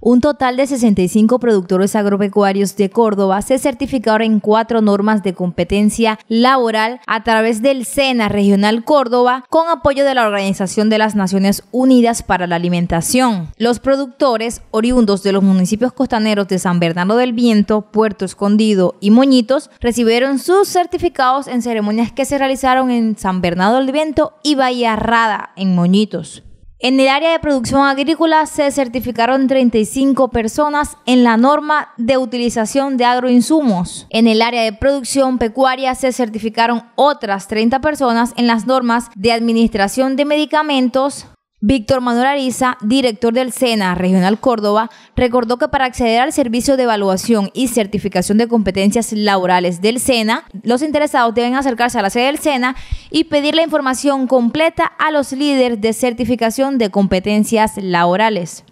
Un total de 65 productores agropecuarios de Córdoba se certificaron en cuatro normas de competencia laboral a través del SENA Regional Córdoba con apoyo de la Organización de las Naciones Unidas para la Alimentación. Los productores oriundos de los municipios costaneros de San Bernardo del Viento, Puerto Escondido y Moñitos recibieron sus certificados en ceremonias que se realizaron en San Bernardo del Viento y Bahía Rada en Moñitos. En el área de producción agrícola se certificaron 35 personas en la norma de utilización de agroinsumos. En el área de producción pecuaria se certificaron otras 30 personas en las normas de administración de medicamentos, Víctor Manuel Ariza, director del SENA Regional Córdoba, recordó que para acceder al servicio de evaluación y certificación de competencias laborales del SENA, los interesados deben acercarse a la sede del SENA y pedir la información completa a los líderes de certificación de competencias laborales.